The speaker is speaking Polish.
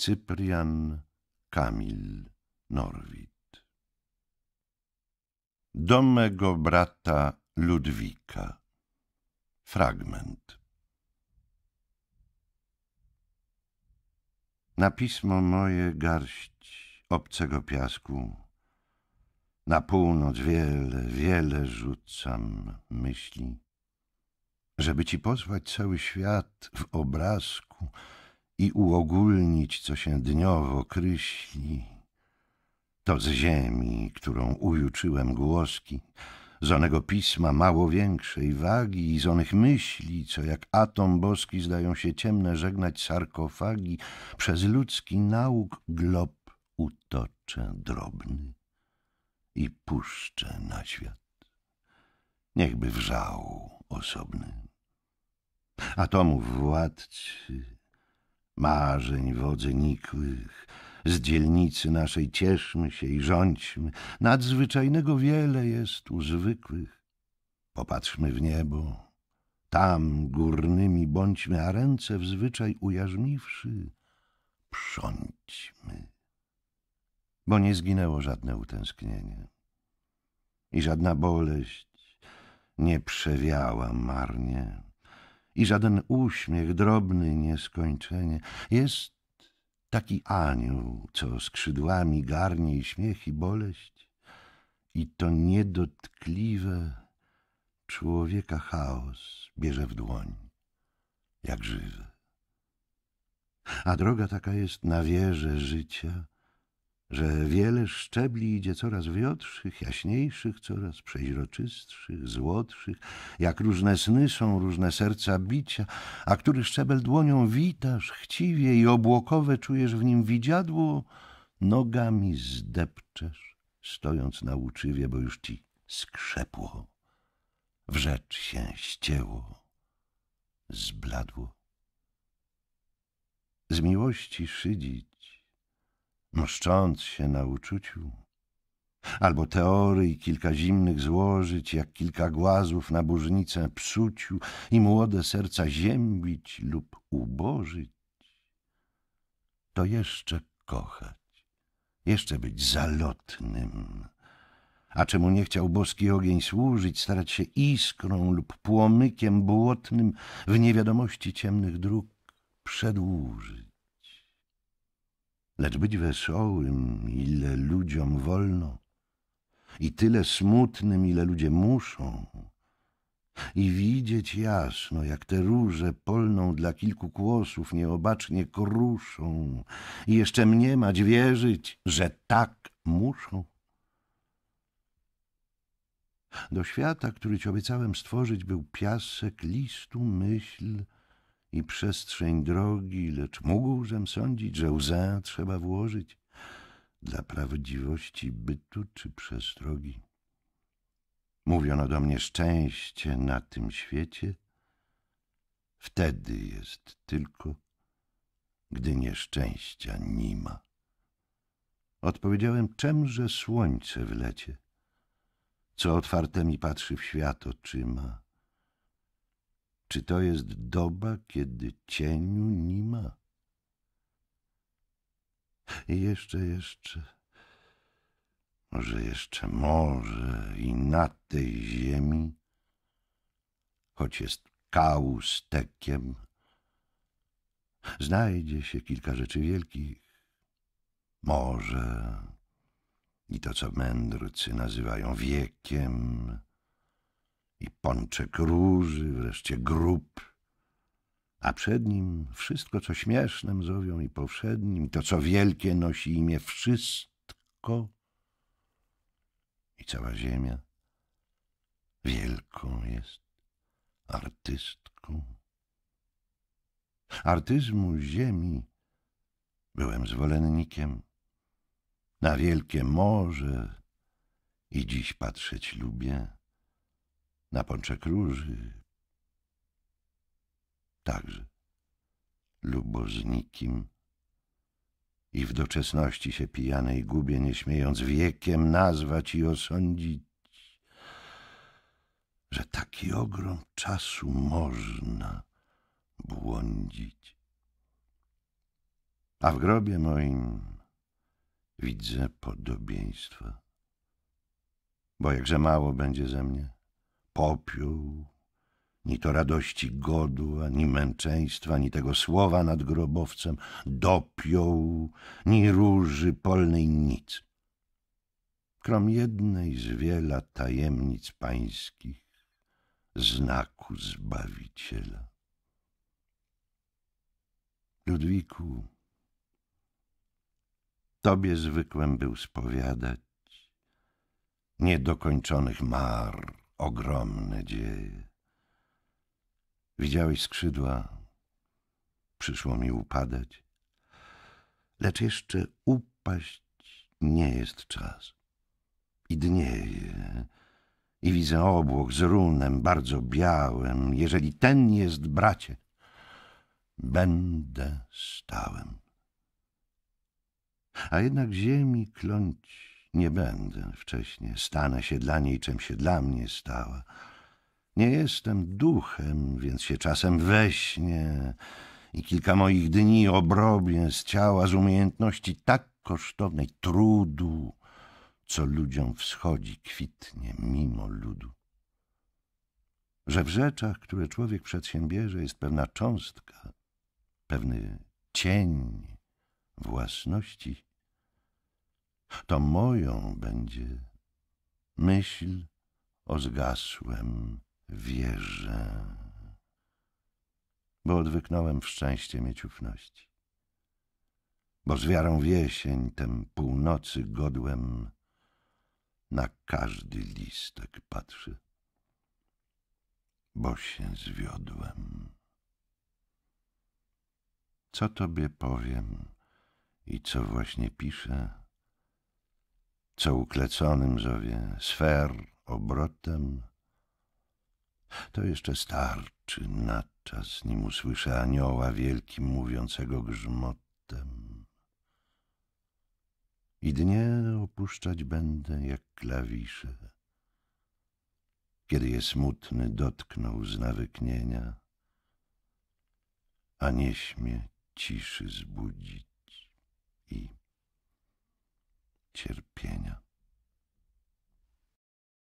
Cyprian Kamil Norwid. Do mego brata Ludwika. Fragment. Na pismo moje garść obcego piasku. Na północ wiele, wiele rzucam myśli, żeby ci pozwać cały świat w obrazku i uogólnić, co się dniowo kryśli. To z ziemi, którą ujuczyłem głoski, z onego pisma mało większej wagi i z onych myśli, co jak atom boski zdają się ciemne żegnać sarkofagi, przez ludzki nauk glob utoczę drobny i puszczę na świat. Niechby wrzał osobny. Atomów władcy, marzeń wodze nikłych. Z dzielnicy naszej cieszmy się i rządźmy, nadzwyczajnego wiele jest u zwykłych. Popatrzmy w niebo, tam górnymi bądźmy, a ręce w zwyczaj ujarzmiwszy, prządźmy. Bo nie zginęło żadne utęsknienie i żadna boleść nie przewiała marnie i żaden uśmiech drobny nieskończenie. Jest taki anioł, co skrzydłami garnie i śmiech i boleść i to niedotkliwe człowieka chaos bierze w dłoń, jak żywy. A droga taka jest na wierze życia – że wiele szczebli idzie coraz wiotrzych, jaśniejszych, coraz przeźroczystszych, złotszych, jak różne sny są, różne serca bicia, a który szczebel dłonią witasz chciwie i obłokowe czujesz w nim widziadło, nogami zdepczesz, stojąc na łuczywie, bo już ci skrzepło, rzecz się ścięło, zbladło. Z miłości szydzi mszcząc się na uczuciu. Albo teorii kilka zimnych złożyć, jak kilka głazów na burznicę psuciu i młode serca ziębić lub ubożyć, to jeszcze kochać, jeszcze być zalotnym. A czemu nie chciał boski ogień służyć, starać się iskrą lub płomykiem błotnym w niewiadomości ciemnych dróg przedłużyć Lecz być wesołym, ile ludziom wolno, i tyle smutnym, ile ludzie muszą, i widzieć jasno, jak te róże polną dla kilku kłosów nieobacznie kruszą, i jeszcze mniemać, wierzyć, że tak muszą. Do świata, który ci obiecałem stworzyć, był piasek listu myśl, i przestrzeń drogi, lecz mógłżem sądzić, że łzę trzeba włożyć dla prawdziwości bytu czy przestrogi. Mówiono do mnie szczęście na tym świecie, wtedy jest tylko, gdy nieszczęścia nie ma. Odpowiedziałem, czemże słońce w lecie, co otwarte mi patrzy w świat oczyma czy to jest doba, kiedy cieniu nie ma? I jeszcze, jeszcze, może jeszcze, może i na tej ziemi, choć jest kału z tekiem, znajdzie się kilka rzeczy wielkich. Może i to, co mędrcy nazywają wiekiem, i pączek róży, wreszcie grób, a przed nim wszystko, co śmiesznym zowią i powszednim, to, co wielkie nosi imię wszystko i cała ziemia wielką jest artystką. Artyzmu ziemi byłem zwolennikiem. Na wielkie morze i dziś patrzeć lubię. Na pączek róży. Także. Lubo z nikim. I w doczesności się pijanej gubie, nie śmiejąc wiekiem nazwać i osądzić, że taki ogrom czasu można błądzić. A w grobie moim widzę podobieństwa, bo jakże mało będzie ze mnie popiół, ni to radości godła, ni męczeństwa, ni tego słowa nad grobowcem, dopiął, ni róży polnej nic. Krom jednej z wiela tajemnic pańskich, znaku Zbawiciela. Ludwiku, Tobie zwykłem był spowiadać niedokończonych mar, ogromne dzieje. Widziałeś skrzydła, przyszło mi upadać, lecz jeszcze upaść nie jest czas. I dnieje, i widzę obłok z runem bardzo białym. Jeżeli ten jest, bracie, będę stałem. A jednak ziemi kląć nie będę wcześniej, stanę się dla niej, czym się dla mnie stała. Nie jestem duchem, więc się czasem śnie i kilka moich dni obrobię z ciała, z umiejętności tak kosztownej, trudu, co ludziom wschodzi, kwitnie mimo ludu. Że w rzeczach, które człowiek przedsiębierze, jest pewna cząstka, pewny cień własności to moją będzie myśl o zgasłem wierze. Bo odwyknąłem w szczęście mieć ufności. Bo z wiarą w jesień, tem północy godłem, na każdy listek patrzy. Bo się zwiodłem. Co tobie powiem i co właśnie piszę? co ukleconym zowie sfer obrotem, to jeszcze starczy na czas, nim usłyszę anioła wielkim mówiącego grzmotem. I dnie opuszczać będę jak klawisze, kiedy je smutny dotknął z nawyknienia, a nie śmie ciszy zbudzić i cierpienia.